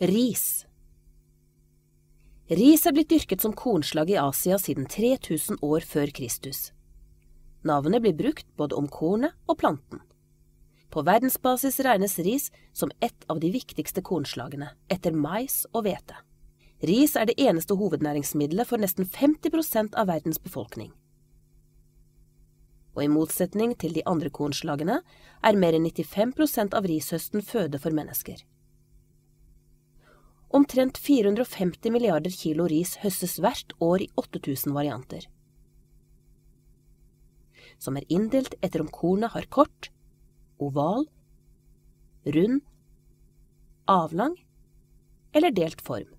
Ris Ris er blitt dyrket som kornslag i Asia siden 3000 år før Kristus. Navnet blir brukt både om kornet og planten. På verdensbasis regnes ris som et av de viktigste kornslagene, etter mais og hvete. Ris er det eneste hovednæringsmiddelet for nesten 50 av verdens befolkning. Og i motsetning til de andre kornslagene er mer enn 95 av rishøsten føde for mennesker. Omtrent 450 milliarder kilo ris høstes hvert år i 8000 varianter. Som er inndelt etter om kornet har kort, oval, rund, avlang eller delt form.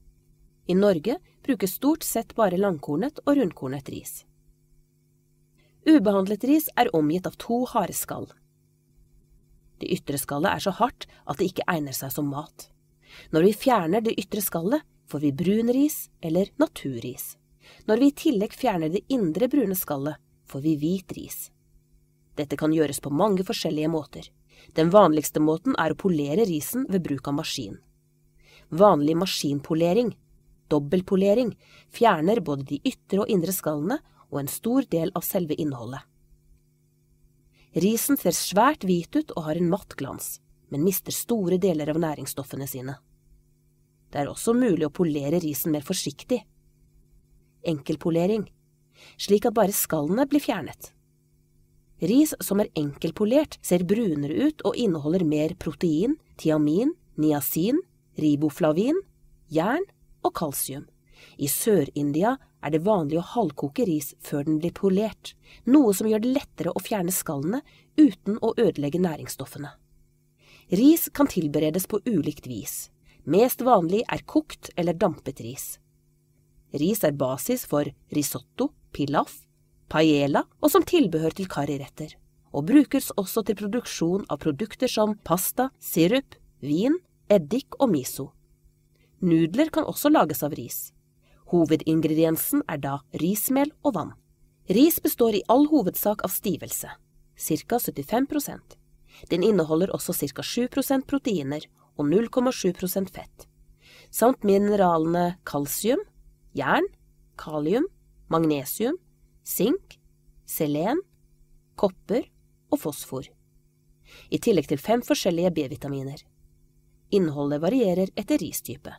I Norge brukes stort sett bare langkornet og rundkornet ris. Ubehandlet ris er omgitt av to hareskall. Det ytre skallet er så hardt at det ikke egner seg som mat. Når vi fjerner det ytre skallet, får vi brun ris eller naturris. Når vi i tillegg fjerner det indre brune skallet, får vi hvit ris. Dette kan gjøres på mange forskjellige måter. Den vanligste måten er å polere risen ved bruk av maskin. Vanlig maskinpolering, dobbeltpolering, fjerner både de ytre og indre skallene og en stor del av selve innholdet. Risen ser svært hvit ut og har en matt glans men mister store deler av næringsstoffene sine. Det er også mulig å polere risen mer forsiktig. Enkelpolering, slik at bare skallene blir fjernet. Ris som er enkelpolert, ser brunere ut og inneholder mer protein, tiamin, niacin, riboflavin, jern og kalsium. I Sør-India er det vanlig å halvkoke ris før den blir polert, noe som gjør det lettere å fjerne skallene uten å ødelegge næringsstoffene. Ris kan tilberedes på ulikt vis. Mest vanlig er kokt eller dampet ris. Ris er basis for risotto, pilaf, paella og som tilbehør til karriretter, og brukes også til produksjon av produkter som pasta, sirup, vin, eddik og miso. Nudler kan også lages av ris. Hovedingrediensen er da rismel og vann. Ris består i all hovedsak av stivelse, ca. 75 den inneholder også ca. 7 proteiner og 0,7 fett, samt mineralene kalsium, jern, kalium, magnesium, sink, selen, kopper og fosfor, i tillegg til fem forskjellige B-vitaminer. Innholdet varierer etter ristype.